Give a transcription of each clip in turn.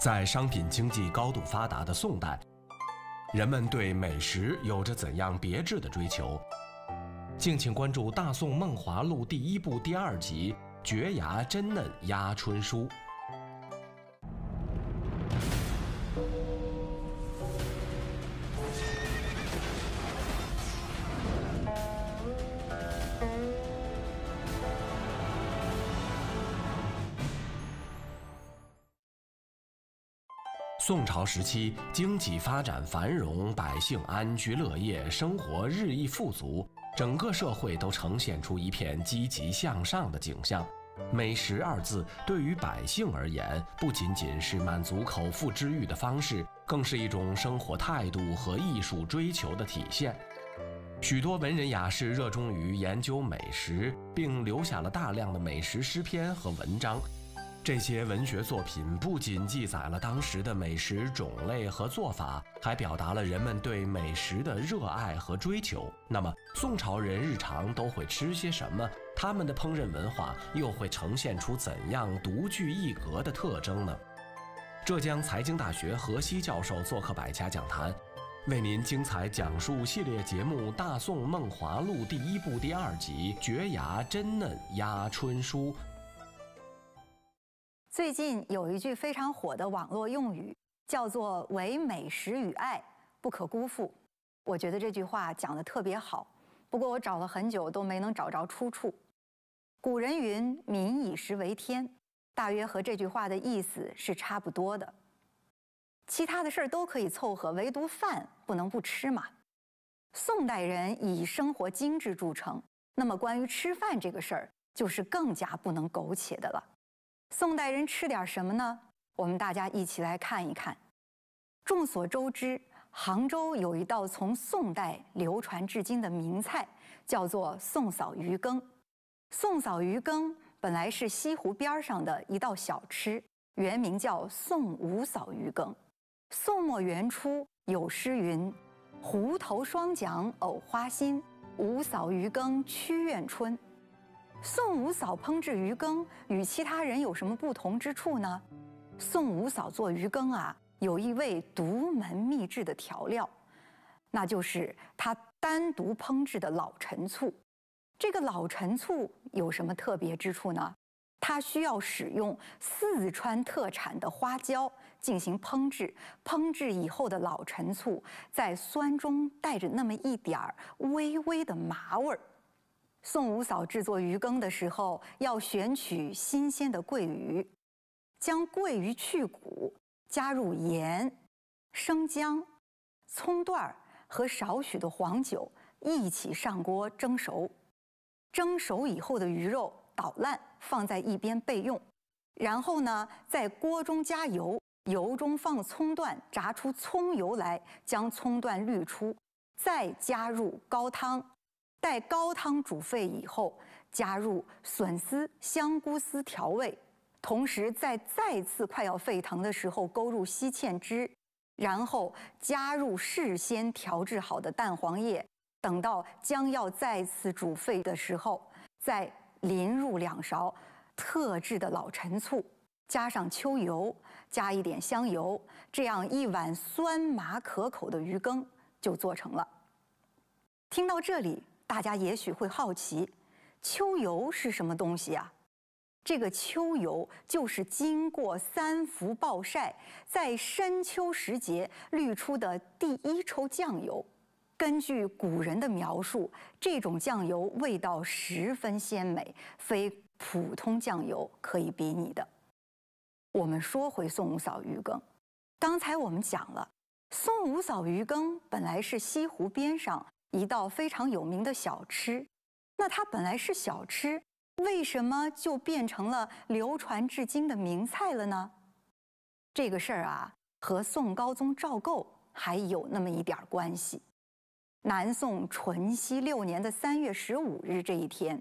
在商品经济高度发达的宋代，人们对美食有着怎样别致的追求？敬请关注《大宋梦华录》第一部第二集《绝牙真嫩鸭春书》。时期，经济发展繁荣，百姓安居乐业，生活日益富足，整个社会都呈现出一片积极向上的景象。美食二字对于百姓而言，不仅仅是满足口腹之欲的方式，更是一种生活态度和艺术追求的体现。许多文人雅士热衷于研究美食，并留下了大量的美食诗篇和文章。这些文学作品不仅记载了当时的美食种类和做法，还表达了人们对美食的热爱和追求。那么，宋朝人日常都会吃些什么？他们的烹饪文化又会呈现出怎样独具一格的特征呢？浙江财经大学何西教授做客百家讲坛，为您精彩讲述系列节目《大宋梦华录》第一部第二集：绝崖真嫩鸭春蔬。最近有一句非常火的网络用语，叫做“唯美食与爱不可辜负”，我觉得这句话讲得特别好。不过我找了很久都没能找着出处。古人云“民以食为天”，大约和这句话的意思是差不多的。其他的事儿都可以凑合，唯独饭不能不吃嘛。宋代人以生活精致著称，那么关于吃饭这个事儿，就是更加不能苟且的了。宋代人吃点什么呢？我们大家一起来看一看。众所周知，杭州有一道从宋代流传至今的名菜，叫做宋嫂鱼羹。宋嫂鱼羹本来是西湖边上的一道小吃，原名叫宋五嫂鱼羹。宋末元初有诗云：“湖头双桨藕花新，五嫂鱼羹曲院春。”宋五嫂烹制鱼羹与其他人有什么不同之处呢？宋五嫂做鱼羹啊，有一味独门秘制的调料，那就是她单独烹制的老陈醋。这个老陈醋有什么特别之处呢？它需要使用四川特产的花椒进行烹制，烹制以后的老陈醋在酸中带着那么一点儿微微的麻味儿。宋五嫂制作鱼羹的时候，要选取新鲜的桂鱼，将桂鱼去骨，加入盐、生姜、葱段儿和少许的黄酒，一起上锅蒸熟。蒸熟以后的鱼肉捣烂，放在一边备用。然后呢，在锅中加油，油中放葱段炸出葱油来，将葱段滤出，再加入高汤。待高汤煮沸以后，加入笋丝、香菇丝调味，同时在再次快要沸腾的时候勾入西芡汁，然后加入事先调制好的蛋黄液。等到将要再次煮沸的时候，再淋入两勺特制的老陈醋，加上秋油，加一点香油，这样一碗酸麻可口的鱼羹就做成了。听到这里。大家也许会好奇，秋油是什么东西呀？这个秋油就是经过三伏暴晒，在深秋时节滤出的第一抽酱油。根据古人的描述，这种酱油味道十分鲜美，非普通酱油可以比拟的。我们说回宋五嫂鱼羹，刚才我们讲了，宋五嫂鱼羹本来是西湖边上。一道非常有名的小吃，那它本来是小吃，为什么就变成了流传至今的名菜了呢？这个事儿啊，和宋高宗赵构还有那么一点儿关系。南宋淳熙六年的三月十五日这一天，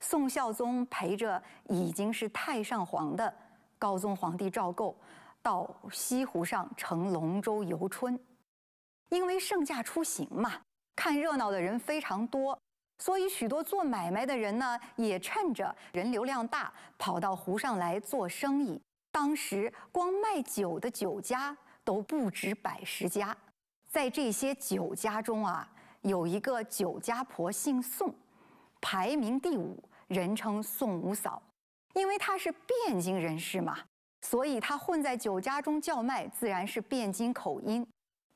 宋孝宗陪着已经是太上皇的高宗皇帝赵构，到西湖上乘龙舟游春，因为盛夏出行嘛。看热闹的人非常多，所以许多做买卖的人呢，也趁着人流量大，跑到湖上来做生意。当时光卖酒的酒家都不止百十家，在这些酒家中啊，有一个酒家婆姓宋，排名第五，人称宋五嫂。因为她是汴京人士嘛，所以她混在酒家中叫卖，自然是汴京口音。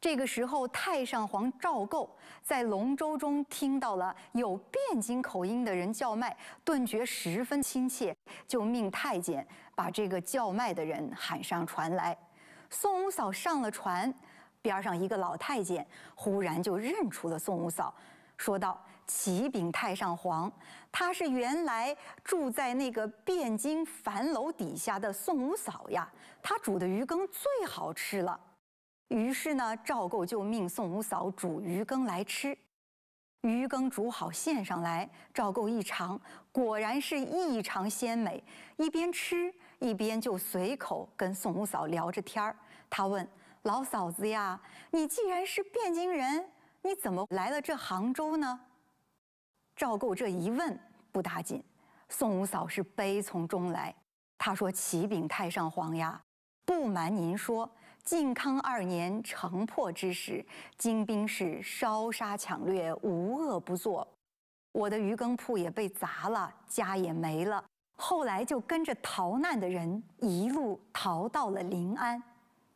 这个时候，太上皇赵构在龙舟中听到了有汴京口音的人叫卖，顿觉十分亲切，就命太监把这个叫卖的人喊上船来。宋五嫂上了船，边上一个老太监忽然就认出了宋五嫂，说道：“启禀太上皇，她是原来住在那个汴京樊楼底下的宋五嫂呀，她煮的鱼羹最好吃了。”于是呢，赵构就命宋五嫂煮鱼羹来吃。鱼羹煮好献上来，赵构一尝，果然是异常鲜美。一边吃一边就随口跟宋五嫂聊着天儿。他问老嫂子呀：“你既然是汴京人，你怎么来了这杭州呢？”赵构这一问不打紧，宋五嫂是悲从中来。他说：“启禀太上皇呀，不瞒您说。”靖康二年城破之时，金兵是烧杀抢掠，无恶不作。我的鱼羹铺也被砸了，家也没了。后来就跟着逃难的人一路逃到了临安，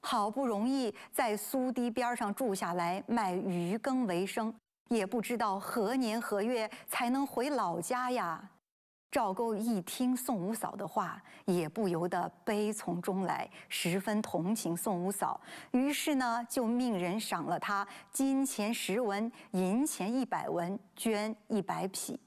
好不容易在苏堤边上住下来，卖鱼羹为生。也不知道何年何月才能回老家呀。赵构一听宋五嫂的话，也不由得悲从中来，十分同情宋五嫂，于是呢，就命人赏了他金钱十文，银钱一百文，绢一百匹。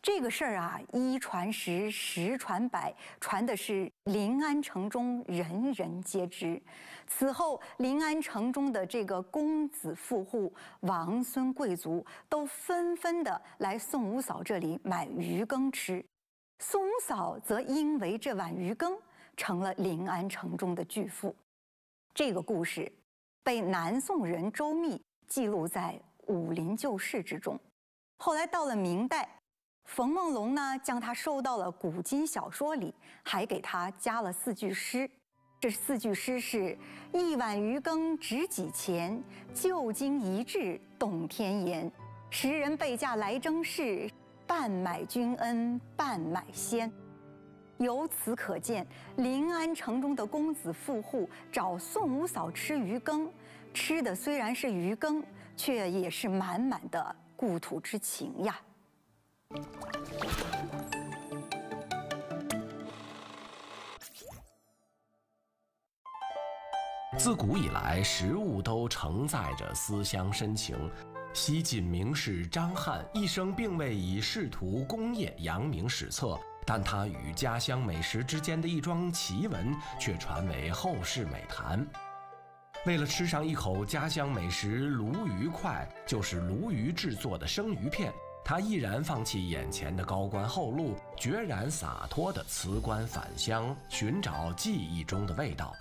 这个事儿啊，一传十，十传百，传的是临安城中人人皆知。此后，临安城中的这个公子富户、王孙贵族，都纷纷的来宋五嫂这里买鱼羹吃。宋五嫂则因为这碗鱼羹，成了临安城中的巨富。这个故事被南宋人周密记录在《武林旧事》之中。后来到了明代。冯梦龙呢，将他收到了《古今小说》里，还给他加了四句诗。这四句诗是：“一碗鱼羹值几钱？旧经一掷懂天言。时人备驾来征事，半买君恩半买仙。”由此可见，临安城中的公子富户找宋五嫂吃鱼羹，吃的虽然是鱼羹，却也是满满的故土之情呀。自古以来，食物都承载着思乡深情。西晋名士张翰一生并未以仕途功业扬名史册，但他与家乡美食之间的一桩奇闻却传为后世美谈。为了吃上一口家乡美食——鲈鱼块，就是鲈鱼制作的生鱼片。他毅然放弃眼前的高官厚禄，决然洒脱地辞官返乡，寻找记忆中的味道。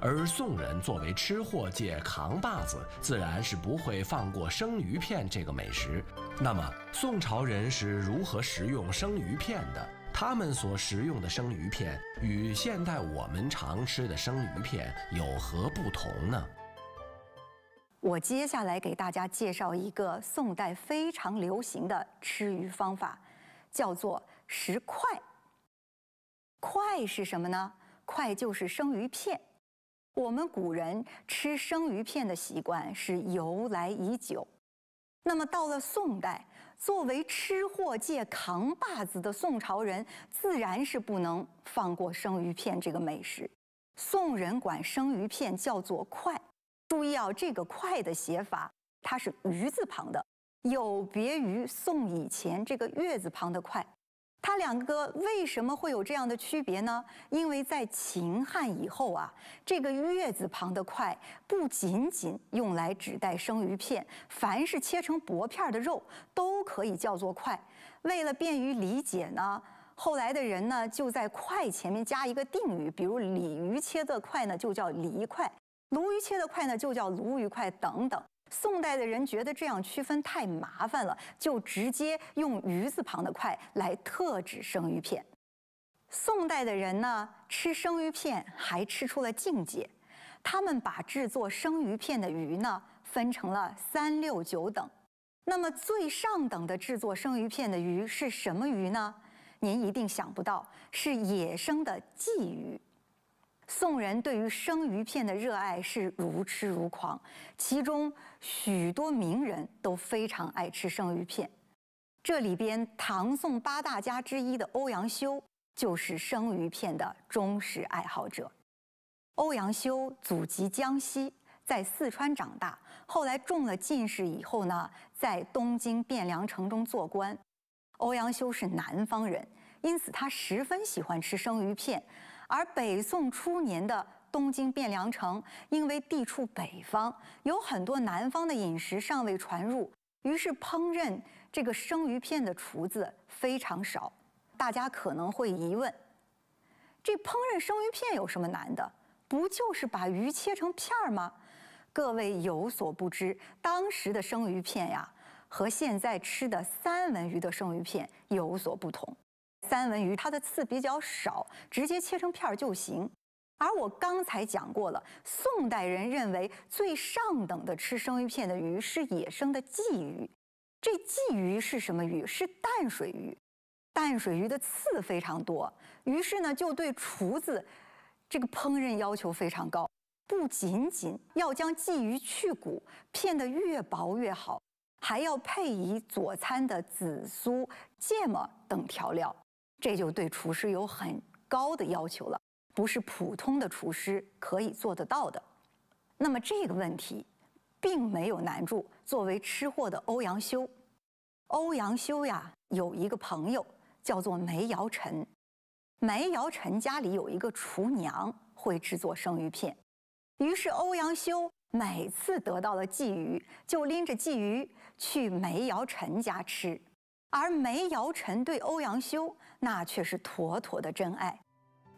而宋人作为吃货界扛把子，自然是不会放过生鱼片这个美食。那么，宋朝人是如何食用生鱼片的？他们所食用的生鱼片与现代我们常吃的生鱼片有何不同呢？我接下来给大家介绍一个宋代非常流行的吃鱼方法，叫做“食块。块是什么呢？块就是生鱼片。我们古人吃生鱼片的习惯是由来已久。那么到了宋代，作为吃货界扛把子的宋朝人，自然是不能放过生鱼片这个美食。宋人管生鱼片叫做“块”，注意啊，这个“快”的写法，它是鱼字旁的，有别于宋以前这个月字旁的“快”。它两个为什么会有这样的区别呢？因为在秦汉以后啊，这个月字旁的“快”不仅仅用来指代生鱼片，凡是切成薄片的肉都可以叫做“快”。为了便于理解呢，后来的人呢就在“快”前面加一个定语，比如鲤鱼切的快呢，就叫鲤块”。快。鲈鱼切的快呢，就叫鲈鱼块等等。宋代的人觉得这样区分太麻烦了，就直接用鱼字旁的“块”来特指生鱼片。宋代的人呢，吃生鱼片还吃出了境界，他们把制作生鱼片的鱼呢分成了三六九等。那么最上等的制作生鱼片的鱼是什么鱼呢？您一定想不到，是野生的鲫鱼。宋人对于生鱼片的热爱是如痴如狂，其中许多名人都非常爱吃生鱼片。这里边，唐宋八大家之一的欧阳修就是生鱼片的忠实爱好者。欧阳修祖籍江西，在四川长大，后来中了进士以后呢，在东京汴梁城中做官。欧阳修是南方人，因此他十分喜欢吃生鱼片。而北宋初年的东京汴梁城，因为地处北方，有很多南方的饮食尚未传入，于是烹饪这个生鱼片的厨子非常少。大家可能会疑问：这烹饪生鱼片有什么难的？不就是把鱼切成片儿吗？各位有所不知，当时的生鱼片呀，和现在吃的三文鱼的生鱼片有所不同。三文鱼，它的刺比较少，直接切成片儿就行。而我刚才讲过了，宋代人认为最上等的吃生鱼片的鱼是野生的鲫鱼。这鲫鱼是什么鱼？是淡水鱼。淡水鱼的刺非常多，于是呢，就对厨子这个烹饪要求非常高。不仅仅要将鲫鱼去骨，片得越薄越好，还要配以佐餐的紫苏、芥末等调料。这就对厨师有很高的要求了，不是普通的厨师可以做得到的。那么这个问题并没有难住作为吃货的欧阳修。欧阳修呀，有一个朋友叫做梅尧臣，梅尧臣家里有一个厨娘会制作生鱼片，于是欧阳修每次得到了鲫鱼，就拎着鲫鱼去梅尧臣家吃，而梅尧臣对欧阳修。那却是妥妥的真爱。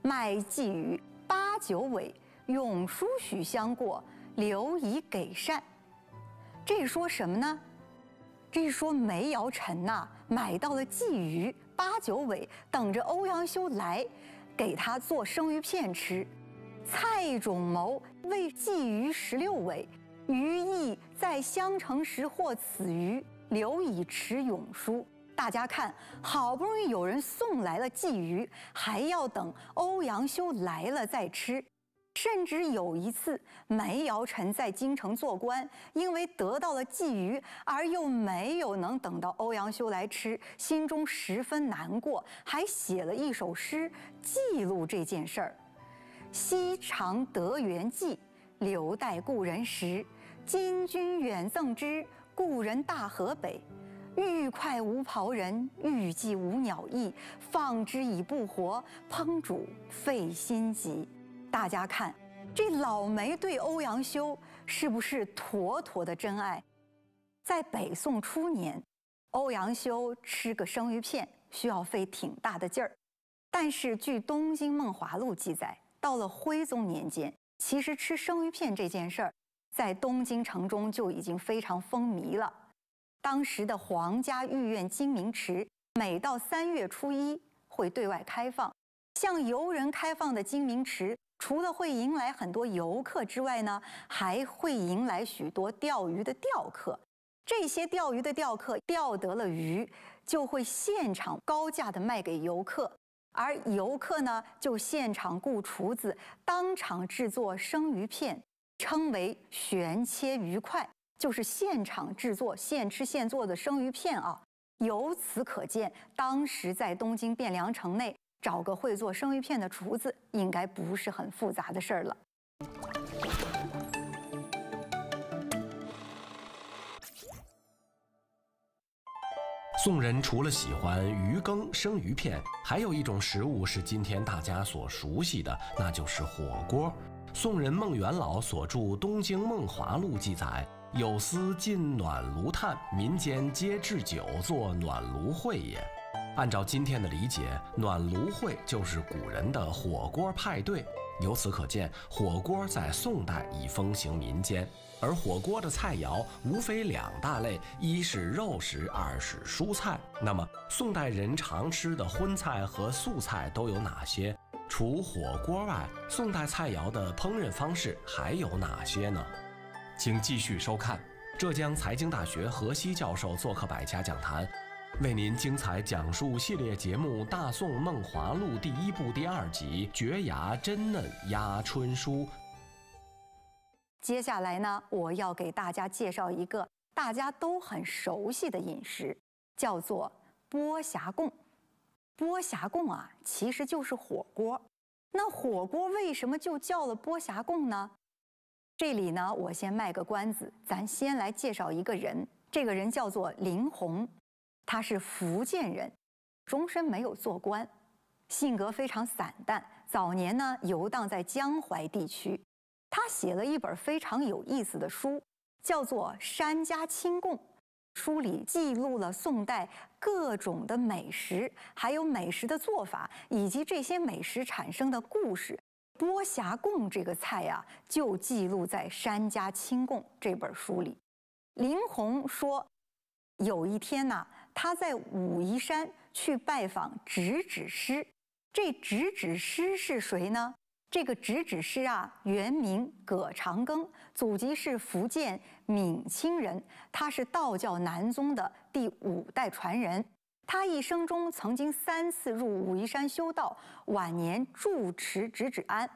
卖鲫鱼八九尾，永叔许相过，留以给善。这说什么呢？这说梅尧臣呐，买到了鲫鱼八九尾，等着欧阳修来，给他做生鱼片吃。蔡仲谋为鲫鱼十六尾，余亦在襄城时获此鱼，留以持永叔。大家看，好不容易有人送来了鲫鱼，还要等欧阳修来了再吃。甚至有一次，梅尧臣在京城做官，因为得到了鲫鱼，而又没有能等到欧阳修来吃，心中十分难过，还写了一首诗记录这件事儿：“昔常得元记，留待故人时。今君远赠之，故人大河北。”欲快无袍人，欲寄无鸟翼。放之已不活，烹煮费心机。大家看，这老梅对欧阳修是不是妥妥的真爱？在北宋初年，欧阳修吃个生鱼片需要费挺大的劲儿。但是，据《东京梦华录》记载，到了徽宗年间，其实吃生鱼片这件事儿，在东京城中就已经非常风靡了。当时的皇家御苑金明池，每到三月初一会对外开放，向游人开放的金明池，除了会迎来很多游客之外呢，还会迎来许多钓鱼的钓客。这些钓鱼的钓客钓得了鱼，就会现场高价的卖给游客，而游客呢，就现场雇厨子当场制作生鱼片，称为旋切鱼块。就是现场制作、现吃现做的生鱼片啊！由此可见，当时在东京汴梁城内找个会做生鱼片的厨子，应该不是很复杂的事儿了。宋人除了喜欢鱼羹、生鱼片，还有一种食物是今天大家所熟悉的，那就是火锅。宋人孟元老所著《东京梦华录》记载。有司进暖炉炭，民间皆置酒作暖炉会也。按照今天的理解，暖炉会就是古人的火锅派对。由此可见，火锅在宋代已风行民间。而火锅的菜肴无非两大类：一是肉食，二是蔬菜。那么，宋代人常吃的荤菜和素菜都有哪些？除火锅外，宋代菜肴的烹饪方式还有哪些呢？请继续收看浙江财经大学何西教授做客百家讲坛，为您精彩讲述系列节目《大宋梦华录》第一部第二集“绝崖真嫩压春蔬”。接下来呢，我要给大家介绍一个大家都很熟悉的饮食，叫做“波霞贡”。波霞贡啊，其实就是火锅。那火锅为什么就叫了波霞贡呢？这里呢，我先卖个关子，咱先来介绍一个人。这个人叫做林红，他是福建人，终身没有做官，性格非常散淡。早年呢，游荡在江淮地区，他写了一本非常有意思的书，叫做《山家清供》。书里记录了宋代各种的美食，还有美食的做法，以及这些美食产生的故事。剥霞贡这个菜呀，就记录在《山家清供》这本书里。林红说，有一天呐，他在武夷山去拜访直指师。这直指师是谁呢？这个直指师啊，原名葛长庚，祖籍是福建闽清人，他是道教南宗的第五代传人。他一生中曾经三次入武夷山修道，晚年住持直指庵。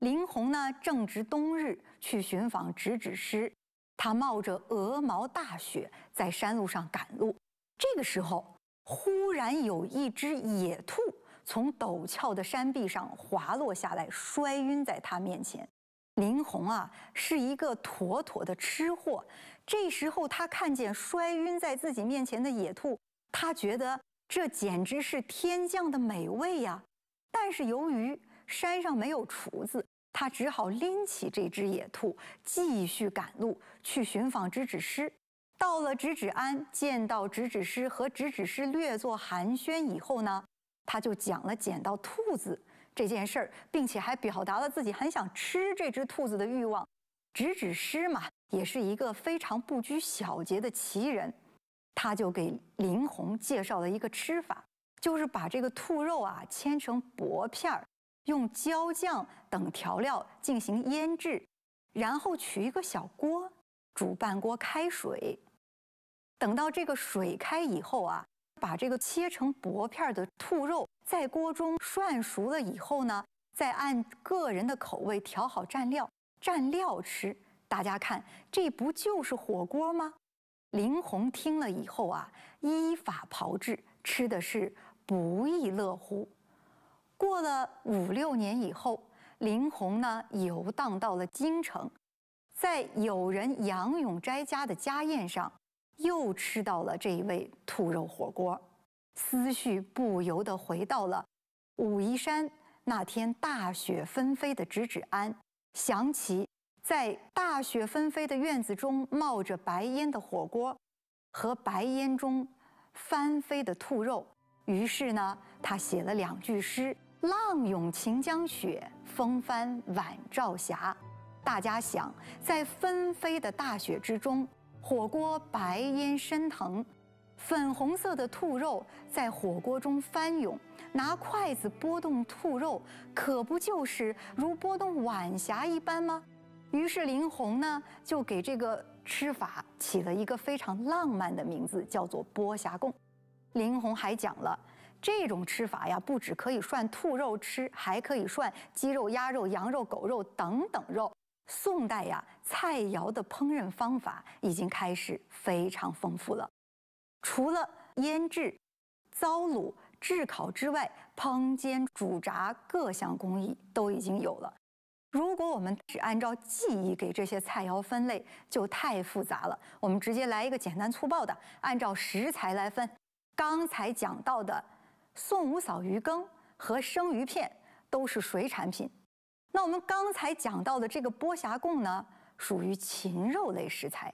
林鸿呢，正值冬日去寻访直指师，他冒着鹅毛大雪在山路上赶路。这个时候，忽然有一只野兔从陡峭的山壁上滑落下来，摔晕在他面前。林红啊，是一个妥妥的吃货。这时候，他看见摔晕在自己面前的野兔。他觉得这简直是天降的美味呀！但是由于山上没有厨子，他只好拎起这只野兔，继续赶路去寻访直指师。到了直指庵，见到直指师和直指师略作寒暄以后呢，他就讲了捡到兔子这件事儿，并且还表达了自己很想吃这只兔子的欲望。直指师嘛，也是一个非常不拘小节的奇人。他就给林红介绍了一个吃法，就是把这个兔肉啊切成薄片儿，用椒酱等调料进行腌制，然后取一个小锅，煮半锅开水，等到这个水开以后啊，把这个切成薄片的兔肉在锅中涮熟了以后呢，再按个人的口味调好蘸料，蘸料吃。大家看，这不就是火锅吗？林红听了以后啊，依法炮制，吃的是不亦乐乎。过了五六年以后，林红呢游荡到了京城，在友人杨永斋家的家宴上，又吃到了这一味兔肉火锅，思绪不由得回到了武夷山那天大雪纷飞的直指庵，想起。在大雪纷飞的院子中，冒着白烟的火锅，和白烟中翻飞的兔肉。于是呢，他写了两句诗：“浪涌秦江雪，风翻晚照霞。”大家想，在纷飞的大雪之中，火锅白烟升腾，粉红色的兔肉在火锅中翻涌，拿筷子拨动兔肉，可不就是如拨动晚霞一般吗？于是林红呢，就给这个吃法起了一个非常浪漫的名字，叫做“剥虾贡。林红还讲了，这种吃法呀，不只可以涮兔肉吃，还可以涮鸡肉、鸭肉、羊肉、狗肉等等肉。宋代呀，菜肴的烹饪方法已经开始非常丰富了，除了腌制、糟卤、炙烤之外，烹煎、煮炸各项工艺都已经有了。如果我们只按照记忆给这些菜肴分类，就太复杂了。我们直接来一个简单粗暴的，按照食材来分。刚才讲到的宋五嫂鱼羹和生鱼片都是水产品，那我们刚才讲到的这个剥虾贡呢，属于禽肉类食材。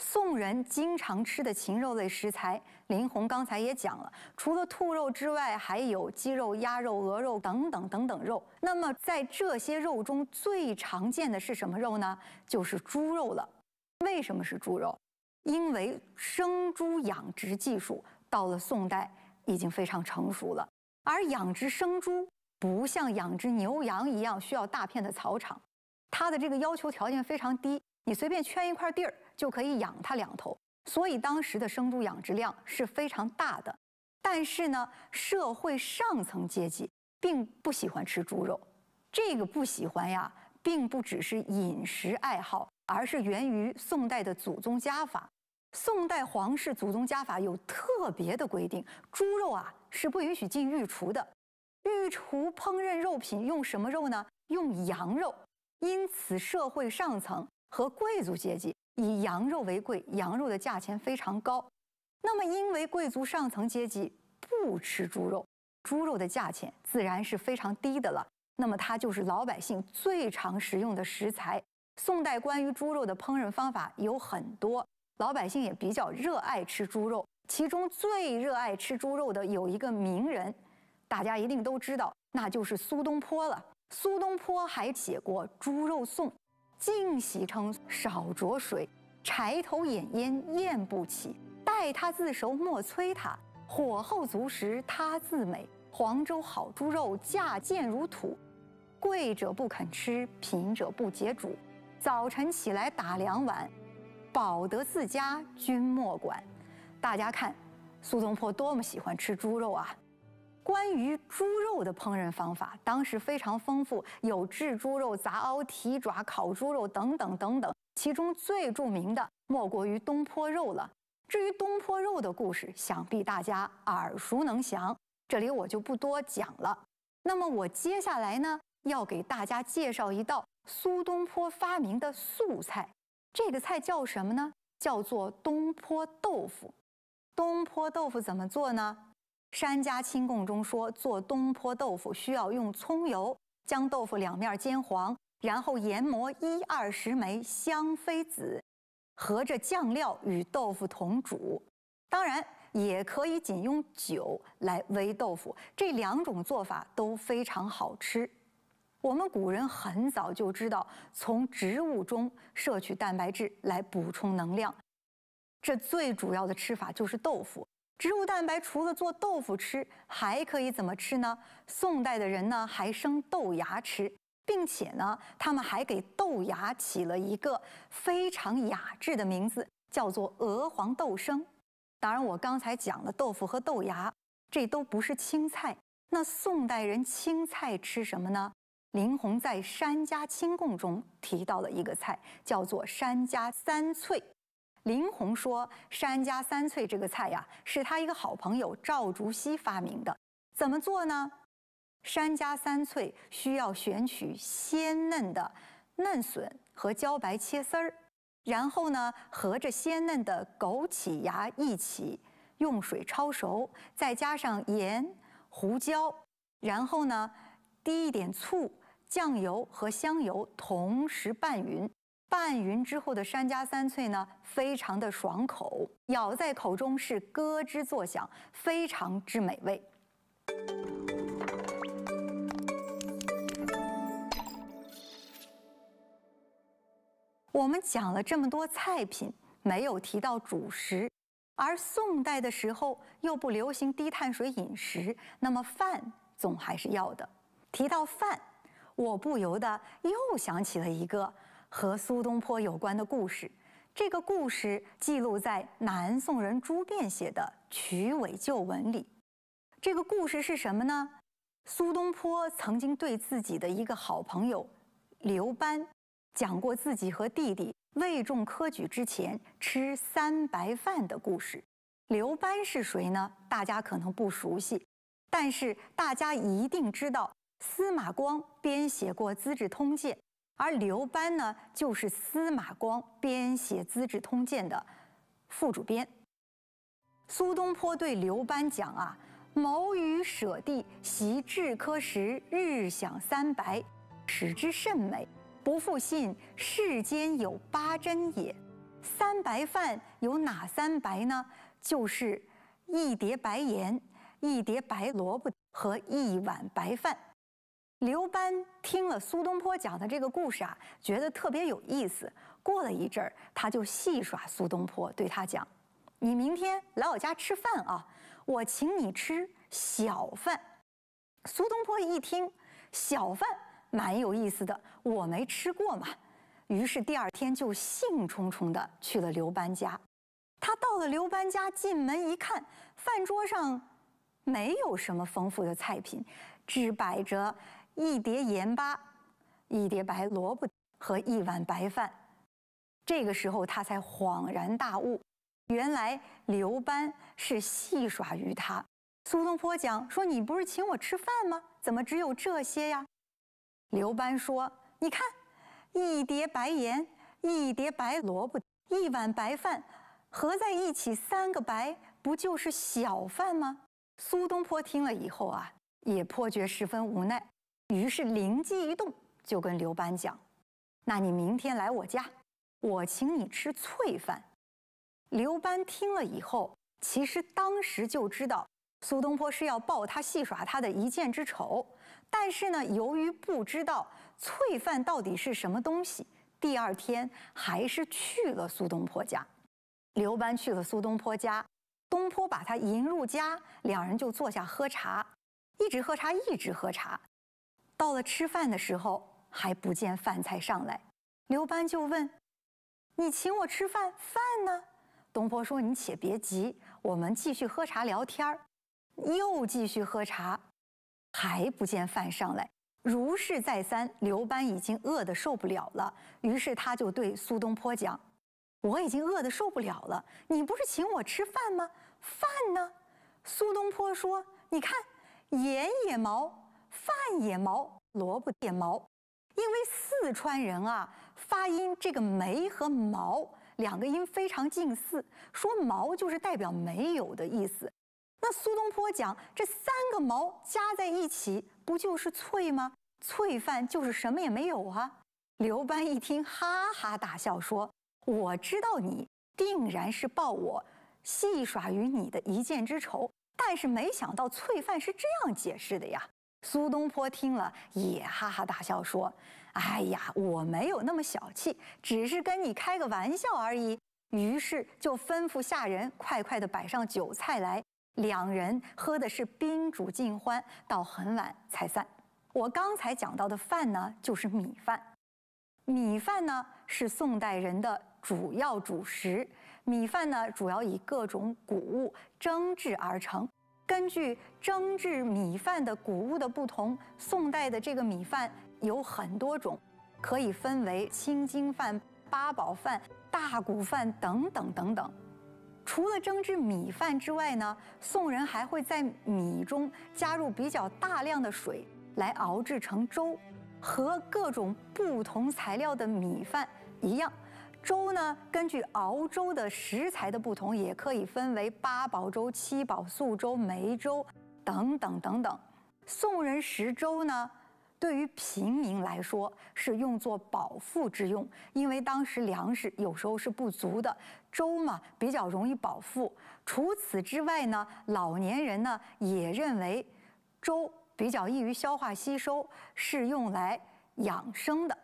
宋人经常吃的禽肉类食材，林红刚才也讲了，除了兔肉之外，还有鸡肉、鸭肉、鹅肉等等等等肉。那么在这些肉中最常见的是什么肉呢？就是猪肉了。为什么是猪肉？因为生猪养殖技术到了宋代已经非常成熟了，而养殖生猪不像养殖牛羊一样需要大片的草场，它的这个要求条件非常低。你随便圈一块地儿就可以养它两头，所以当时的生猪养殖量是非常大的。但是呢，社会上层阶级并不喜欢吃猪肉，这个不喜欢呀，并不只是饮食爱好，而是源于宋代的祖宗家法。宋代皇室祖宗家法有特别的规定，猪肉啊是不允许进御厨的。御厨烹饪肉品用什么肉呢？用羊肉。因此，社会上层。和贵族阶级以羊肉为贵，羊肉的价钱非常高。那么，因为贵族上层阶级不吃猪肉，猪肉的价钱自然是非常低的了。那么，它就是老百姓最常食用的食材。宋代关于猪肉的烹饪方法有很多，老百姓也比较热爱吃猪肉。其中最热爱吃猪肉的有一个名人，大家一定都知道，那就是苏东坡了。苏东坡还写过《猪肉颂》。尽洗称少着水，柴头掩烟咽不起。待他自熟莫催他，火候足时他自美。黄州好猪肉，价贱如土，贵者不肯吃，贫者不解煮。早晨起来打两碗，饱得自家君莫管。大家看，苏东坡多么喜欢吃猪肉啊！关于猪肉的烹饪方法，当时非常丰富，有炙猪肉、杂熬蹄爪、烤猪肉等等等等。其中最著名的莫过于东坡肉了。至于东坡肉的故事，想必大家耳熟能详，这里我就不多讲了。那么我接下来呢，要给大家介绍一道苏东坡发明的素菜，这个菜叫什么呢？叫做东坡豆腐。东坡豆腐怎么做呢？《山家清供》中说，做东坡豆腐需要用葱油将豆腐两面煎黄，然后研磨一二十枚香榧子，和着酱料与豆腐同煮。当然，也可以仅用酒来煨豆腐。这两种做法都非常好吃。我们古人很早就知道从植物中摄取蛋白质来补充能量，这最主要的吃法就是豆腐。植物蛋白除了做豆腐吃，还可以怎么吃呢？宋代的人呢，还生豆芽吃，并且呢，他们还给豆芽起了一个非常雅致的名字，叫做“鹅黄豆生”。当然，我刚才讲了豆腐和豆芽，这都不是青菜。那宋代人青菜吃什么呢？林洪在《山家清供》中提到了一个菜，叫做“山家三脆”。林红说：“山楂三脆这个菜呀，是他一个好朋友赵竹溪发明的。怎么做呢？山楂三脆需要选取鲜嫩的嫩笋和茭白切丝儿，然后呢，和着鲜嫩的枸杞芽一起用水焯熟，再加上盐、胡椒，然后呢，滴一点醋、酱油和香油，同时拌匀。”拌匀之后的山楂三脆呢，非常的爽口，咬在口中是咯吱作响，非常之美味。我们讲了这么多菜品，没有提到主食，而宋代的时候又不流行低碳水饮食，那么饭总还是要的。提到饭，我不由得又想起了一个。和苏东坡有关的故事，这个故事记录在南宋人朱变写的《曲尾旧闻》里。这个故事是什么呢？苏东坡曾经对自己的一个好朋友刘班讲过自己和弟弟未中科举之前吃三白饭的故事。刘班是谁呢？大家可能不熟悉，但是大家一定知道司马光编写过《资治通鉴》。而刘班呢，就是司马光编写《资治通鉴》的副主编。苏东坡对刘班讲啊：“某于舍弟习治科时，日享三白，使之甚美，不复信世间有八珍也。三白饭有哪三白呢？就是一碟白盐、一碟白萝卜和一碗白饭。”刘班听了苏东坡讲的这个故事啊，觉得特别有意思。过了一阵儿，他就戏耍苏东坡，对他讲：“你明天来我家吃饭啊，我请你吃小饭。”苏东坡一听，小饭蛮有意思的，我没吃过嘛。于是第二天就兴冲冲地去了刘班家。他到了刘班家，进门一看，饭桌上没有什么丰富的菜品，只摆着。一碟盐巴，一碟白萝卜和一碗白饭，这个时候他才恍然大悟，原来刘班是戏耍于他。苏东坡讲说：“你不是请我吃饭吗？怎么只有这些呀？”刘班说：“你看，一碟白盐，一碟白萝卜，一碗白饭，合在一起三个白，不就是小饭吗？”苏东坡听了以后啊，也颇觉十分无奈。于是灵机一动，就跟刘班讲：“那你明天来我家，我请你吃脆饭。”刘班听了以后，其实当时就知道苏东坡是要报他戏耍他的一箭之仇，但是呢，由于不知道脆饭到底是什么东西，第二天还是去了苏东坡家。刘班去了苏东坡家，东坡把他迎入家，两人就坐下喝茶，一直喝茶，一直喝茶。到了吃饭的时候还不见饭菜上来，刘班就问：“你请我吃饭，饭呢？”东坡说：“你且别急，我们继续喝茶聊天儿。”又继续喝茶，还不见饭上来。如是再三，刘班已经饿得受不了了，于是他就对苏东坡讲：“我已经饿得受不了了，你不是请我吃饭吗？饭呢？”苏东坡说：“你看，眼也毛。”饭也毛，萝卜也毛，因为四川人啊，发音这个没和毛两个音非常近似，说毛就是代表没有的意思。那苏东坡讲这三个毛加在一起，不就是脆吗？脆饭就是什么也没有啊。刘邦一听，哈哈大笑说：“我知道你定然是报我戏耍于你的一箭之仇，但是没想到脆饭是这样解释的呀。”苏东坡听了，也哈哈大笑说：“哎呀，我没有那么小气，只是跟你开个玩笑而已。”于是就吩咐下人快快地摆上酒菜来。两人喝的是宾主尽欢，到很晚才散。我刚才讲到的饭呢，就是米饭。米饭呢，是宋代人的主要主食。米饭呢，主要以各种谷物蒸制而成。根据蒸制米饭的谷物的不同，宋代的这个米饭有很多种，可以分为青筋饭、八宝饭、大骨饭等等等等。除了蒸制米饭之外呢，宋人还会在米中加入比较大量的水来熬制成粥，和各种不同材料的米饭一样。粥呢，根据熬粥的食材的不同，也可以分为八宝粥、七宝素粥、梅粥等等等等。宋人食粥呢，对于平民来说是用作饱腹之用，因为当时粮食有时候是不足的，粥嘛比较容易饱腹。除此之外呢，老年人呢也认为粥比较易于消化吸收，是用来养生的。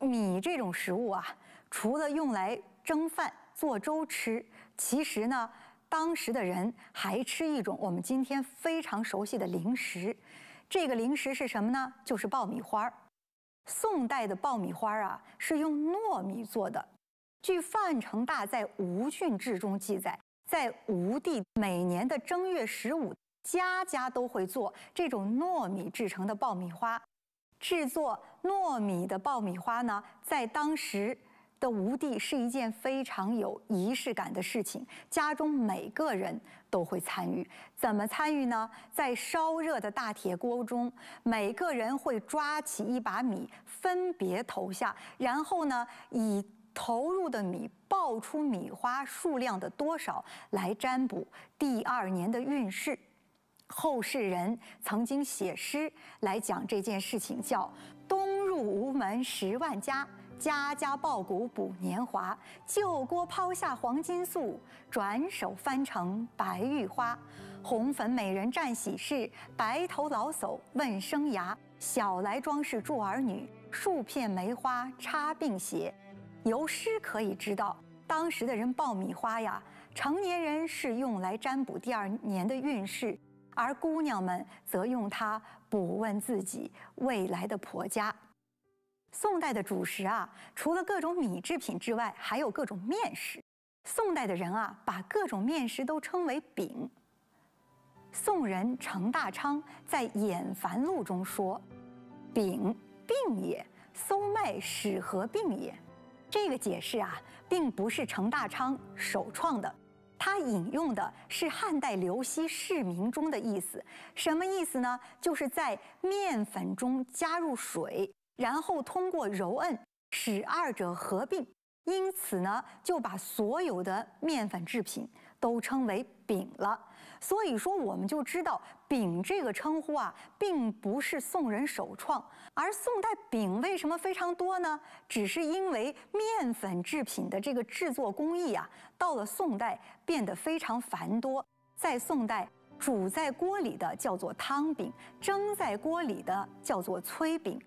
米这种食物啊。除了用来蒸饭做粥吃，其实呢，当时的人还吃一种我们今天非常熟悉的零食。这个零食是什么呢？就是爆米花儿。宋代的爆米花儿啊，是用糯米做的。据范成大在《吴郡志》中记载，在吴地每年的正月十五，家家都会做这种糯米制成的爆米花。制作糯米的爆米花呢，在当时。的无地是一件非常有仪式感的事情，家中每个人都会参与。怎么参与呢？在烧热的大铁锅中，每个人会抓起一把米，分别投下，然后呢，以投入的米爆出米花数量的多少来占卜第二年的运势。后世人曾经写诗来讲这件事情，叫“东入无门十万家”。家家抱谷补年华，旧郭抛下黄金粟，转手翻成白玉花。红粉美人占喜事，白头老叟问生涯。小来装饰祝儿女，数片梅花插鬓斜。由诗可以知道，当时的人爆米花呀，成年人是用来占卜第二年的运势，而姑娘们则用它卜问自己未来的婆家。宋代的主食啊，除了各种米制品之外，还有各种面食。宋代的人啊，把各种面食都称为饼。宋人程大昌在《演繁录》中说：“饼，病也。搜麦使何病也？”这个解释啊，并不是程大昌首创的，他引用的是汉代刘熙《释民》中的意思。什么意思呢？就是在面粉中加入水。然后通过揉摁使二者合并，因此呢，就把所有的面粉制品都称为饼了。所以说，我们就知道“饼”这个称呼啊，并不是宋人首创。而宋代饼为什么非常多呢？只是因为面粉制品的这个制作工艺啊，到了宋代变得非常繁多。在宋代，煮在锅里的叫做汤饼，蒸在锅里的叫做炊饼。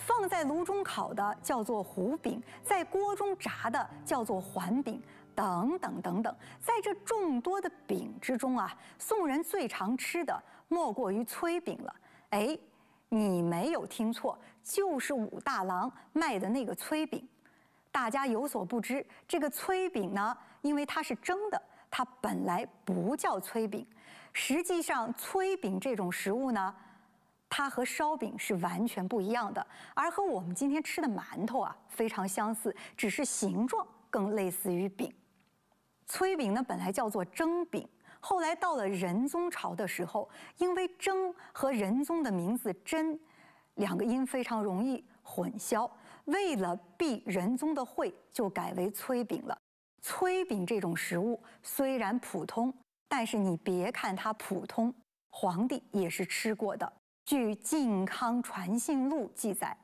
放在炉中烤的叫做糊饼，在锅中炸的叫做环饼，等等等等。在这众多的饼之中啊，宋人最常吃的莫过于炊饼了。哎，你没有听错，就是武大郎卖的那个炊饼。大家有所不知，这个炊饼呢，因为它是蒸的，它本来不叫炊饼。实际上，炊饼这种食物呢。它和烧饼是完全不一样的，而和我们今天吃的馒头啊非常相似，只是形状更类似于饼。炊饼呢，本来叫做蒸饼，后来到了仁宗朝的时候，因为“蒸”和仁宗的名字“真”两个音非常容易混淆，为了避仁宗的讳，就改为炊饼了。炊饼这种食物虽然普通，但是你别看它普通，皇帝也是吃过的。据《靖康传信录》记载，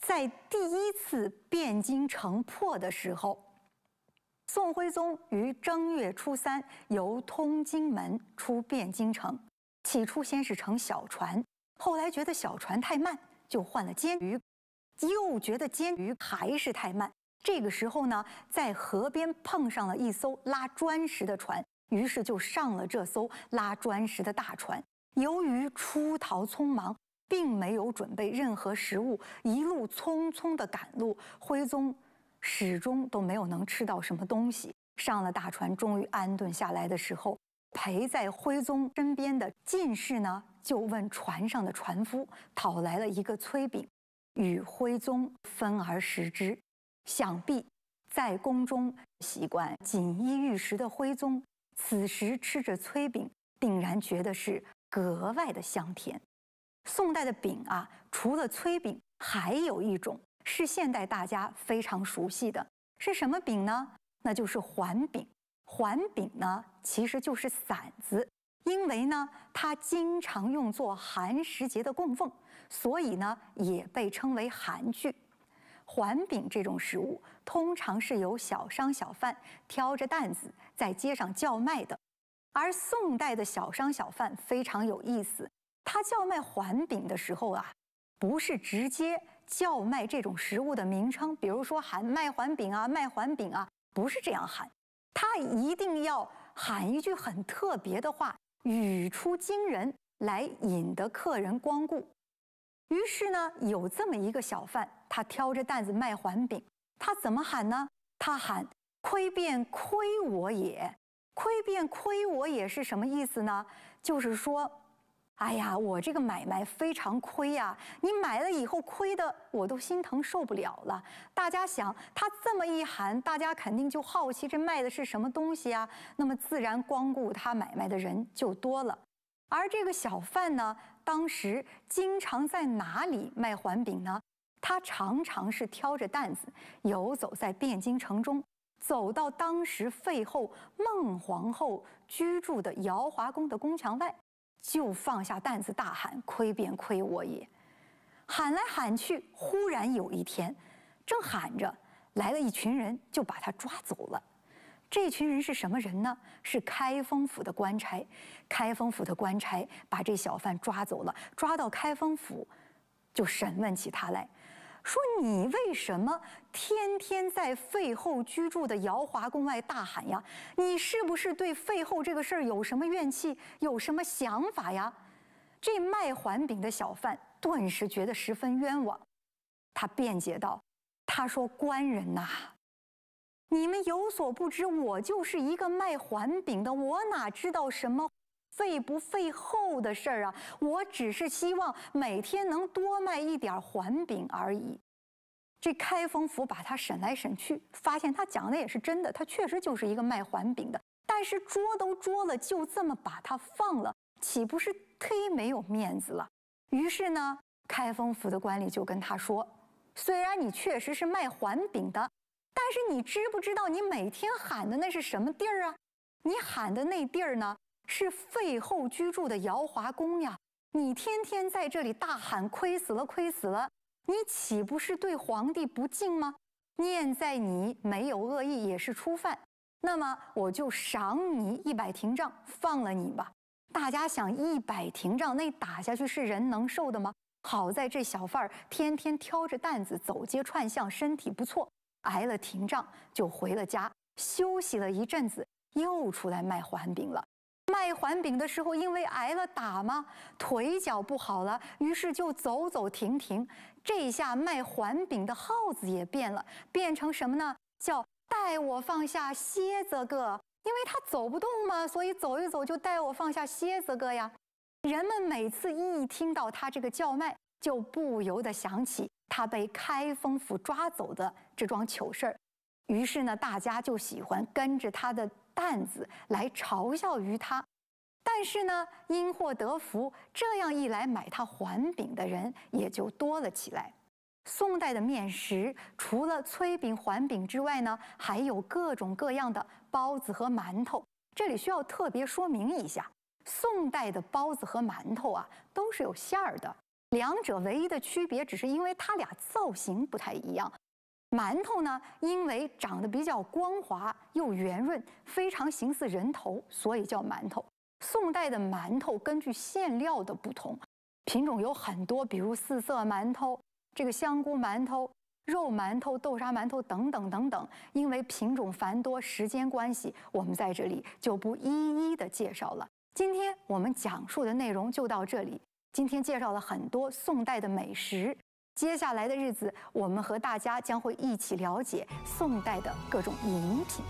在第一次汴京城破的时候，宋徽宗于正月初三由通津门出汴京城。起初先是乘小船，后来觉得小船太慢，就换了监鱼，又觉得监鱼还是太慢。这个时候呢，在河边碰上了一艘拉砖石的船，于是就上了这艘拉砖石的大船。由于出逃匆忙，并没有准备任何食物，一路匆匆的赶路，徽宗始终都没有能吃到什么东西。上了大船，终于安顿下来的时候，陪在徽宗身边的进士呢，就问船上的船夫，讨来了一个炊饼，与徽宗分而食之。想必在宫中习惯锦衣玉食的徽宗，此时吃着炊饼，定然觉得是。格外的香甜。宋代的饼啊，除了炊饼，还有一种是现代大家非常熟悉的，是什么饼呢？那就是环饼。环饼呢，其实就是馓子，因为呢它经常用作寒食节的供奉，所以呢也被称为寒具。环饼这种食物，通常是由小商小贩挑着担子在街上叫卖的。而宋代的小商小贩非常有意思，他叫卖环饼的时候啊，不是直接叫卖这种食物的名称，比如说喊“卖环饼啊，卖环饼啊”，不是这样喊，他一定要喊一句很特别的话，语出惊人，来引得客人光顾。于是呢，有这么一个小贩，他挑着担子卖环饼，他怎么喊呢？他喊“亏便亏我也”。亏便亏我也是什么意思呢？就是说，哎呀，我这个买卖非常亏呀！你买了以后亏的，我都心疼受不了了。大家想，他这么一喊，大家肯定就好奇这卖的是什么东西啊？那么自然光顾他买卖的人就多了。而这个小贩呢，当时经常在哪里卖环饼呢？他常常是挑着担子游走在汴京城中。走到当时废后孟皇后居住的瑶华宫的宫墙外，就放下担子大喊：“亏便亏我也！”喊来喊去，忽然有一天，正喊着，来了一群人，就把他抓走了。这群人是什么人呢？是开封府的官差。开封府的官差把这小贩抓走了，抓到开封府，就审问起他来，说：“你为什么？”天天在废后居住的瑶华宫外大喊呀！你是不是对废后这个事儿有什么怨气，有什么想法呀？这卖环饼的小贩顿时觉得十分冤枉，他辩解道：“他说官人呐，你们有所不知，我就是一个卖环饼的，我哪知道什么废不废后的事儿啊！我只是希望每天能多卖一点环饼而已。”这开封府把他审来审去，发现他讲的也是真的，他确实就是一个卖环饼的。但是捉都捉了，就这么把他放了，岂不是忒没有面子了？于是呢，开封府的官吏就跟他说：“虽然你确实是卖环饼的，但是你知不知道你每天喊的那是什么地儿啊？你喊的那地儿呢，是废后居住的瑶华宫呀！你天天在这里大喊‘亏死了，亏死了’。”你岂不是对皇帝不敬吗？念在你没有恶意，也是初犯，那么我就赏你一百廷杖，放了你吧。大家想，一百廷杖，那打下去是人能受的吗？好在这小贩儿天天挑着担子走街串巷，身体不错，挨了廷杖就回了家，休息了一阵子，又出来卖环饼了。卖环饼的时候，因为挨了打吗，腿脚不好了，于是就走走停停。这一下卖环饼的耗子也变了，变成什么呢？叫“带我放下蝎子哥”，因为他走不动嘛，所以走一走就“带我放下蝎子哥”呀。人们每次一听到他这个叫卖，就不由得想起他被开封府抓走的这桩糗事儿，于是呢，大家就喜欢跟着他的担子来嘲笑于他。但是呢，因祸得福，这样一来买它环饼的人也就多了起来。宋代的面食除了炊饼、环饼之外呢，还有各种各样的包子和馒头。这里需要特别说明一下，宋代的包子和馒头啊都是有馅儿的，两者唯一的区别只是因为它俩造型不太一样。馒头呢，因为长得比较光滑又圆润，非常形似人头，所以叫馒头。宋代的馒头根据馅料的不同，品种有很多，比如四色馒头、这个香菇馒头、肉馒头、豆沙馒头等等等等。因为品种繁多，时间关系，我们在这里就不一一的介绍了。今天我们讲述的内容就到这里。今天介绍了很多宋代的美食，接下来的日子，我们和大家将会一起了解宋代的各种饮品。